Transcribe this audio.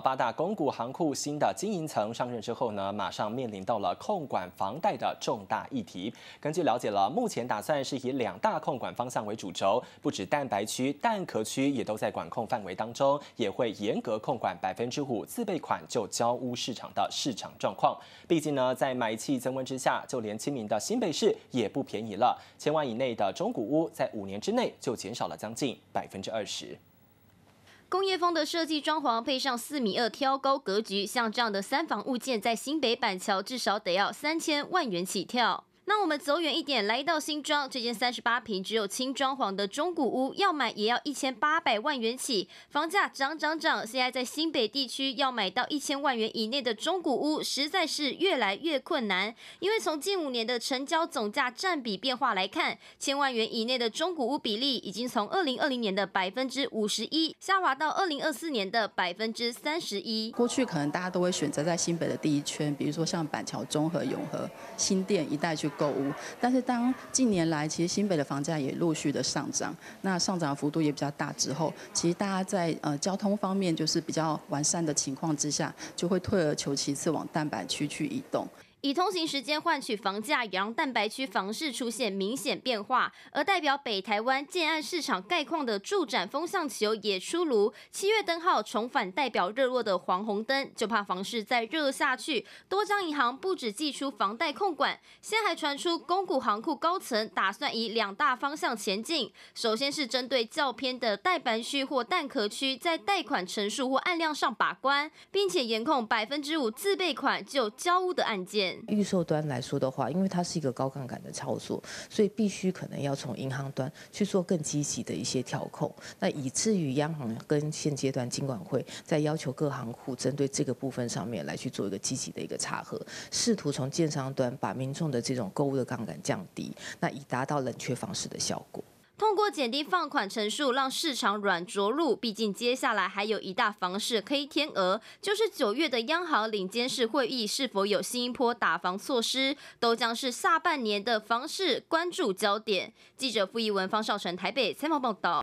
八大公股行库新的经营层上任之后呢，马上面临到了控管房贷的重大议题。根据了解了，目前打算是以两大控管方向为主轴，不止蛋白区、蛋壳区也都在管控范围当中，也会严格控管百分之五自备款就交屋市场的市场状况。毕竟呢，在买气增温之下，就连亲民的新北市也不便宜了，千万以内的中古屋在五年之内就减少了将近百分之二十。工业风的设计装潢，配上四米二挑高格局，像这样的三房物件，在新北板桥至少得要三千万元起跳。那我们走远一点，来到新庄，这间三十八平只有轻装潢的中古屋，要买也要一千八百万元起。房价涨涨涨，现在在新北地区要买到一千万元以内的中古屋，实在是越来越困难。因为从近五年的成交总价占比变化来看，千万元以内的中古屋比例已经从二零二零年的百分之五十一下滑到二零二四年的百分之三十一。过去可能大家都会选择在新北的第一圈，比如说像板桥中和、永和、新店一带去。购物，但是当近年来其实新北的房价也陆续的上涨，那上涨幅度也比较大之后，其实大家在呃交通方面就是比较完善的情况之下，就会退而求其次往蛋白区去移动。以通行时间换取房价，也让蛋白区房市出现明显变化。而代表北台湾建案市场概况的住展风向球也出炉，七月灯号重返代表热络的黄红灯，就怕房市再热下去。多张银行不止寄出房贷控管，现还传出公股行库高层打算以两大方向前进，首先是针对较偏的蛋白区或蛋壳区，在贷款陈数或案量上把关，并且严控百分之五自备款就交屋的案件。预售端来说的话，因为它是一个高杠杆的操作，所以必须可能要从银行端去做更积极的一些调控，那以至于央行跟现阶段金管会在要求各行库针对这个部分上面来去做一个积极的一个差核，试图从建商端把民众的这种购物的杠杆降低，那以达到冷却房市的效果。通过减低放款成数，让市场软着陆。毕竟接下来还有一大房市黑天鹅，就是九月的央行领监事会议是否有新一波打房措施，都将是下半年的房市关注焦点。记者傅一文、方少成台北采访报道。